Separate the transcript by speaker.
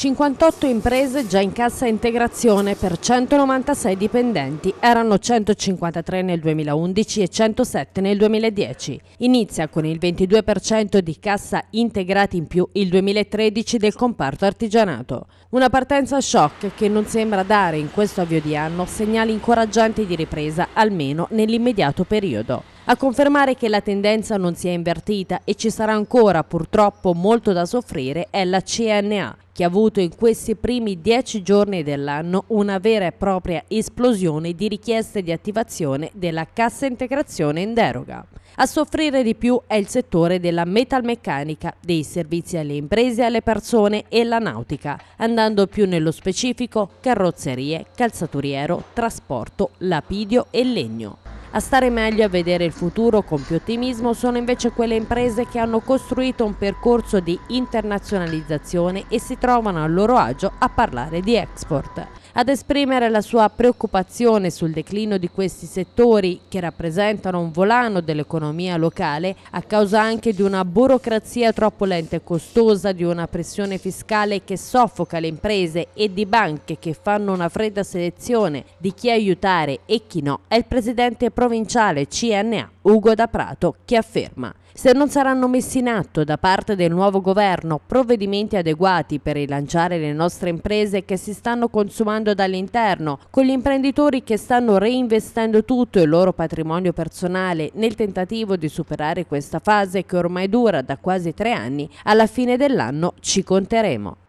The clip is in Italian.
Speaker 1: 58 imprese già in cassa integrazione per 196 dipendenti, erano 153 nel 2011 e 107 nel 2010. Inizia con il 22% di cassa integrati in più il 2013 del comparto artigianato. Una partenza shock che non sembra dare in questo avvio di anno segnali incoraggianti di ripresa, almeno nell'immediato periodo a confermare che la tendenza non si è invertita e ci sarà ancora purtroppo molto da soffrire è la CNA, che ha avuto in questi primi dieci giorni dell'anno una vera e propria esplosione di richieste di attivazione della cassa integrazione in deroga. A soffrire di più è il settore della metalmeccanica, dei servizi alle imprese e alle persone e la nautica, andando più nello specifico carrozzerie, calzaturiero, trasporto, lapidio e legno. A stare meglio e a vedere il futuro con più ottimismo sono invece quelle imprese che hanno costruito un percorso di internazionalizzazione e si trovano a loro agio a parlare di export. Ad esprimere la sua preoccupazione sul declino di questi settori che rappresentano un volano dell'economia locale a causa anche di una burocrazia troppo lenta e costosa, di una pressione fiscale che soffoca le imprese e di banche che fanno una fredda selezione di chi aiutare e chi no, è il presidente provinciale CNA Ugo da Prato che afferma se non saranno messi in atto da parte del nuovo governo provvedimenti adeguati per rilanciare le nostre imprese che si stanno consumando riformando dall'interno, con gli imprenditori che stanno reinvestendo tutto il loro patrimonio personale nel tentativo di superare questa fase che ormai dura da quasi tre anni, alla fine dell'anno ci conteremo.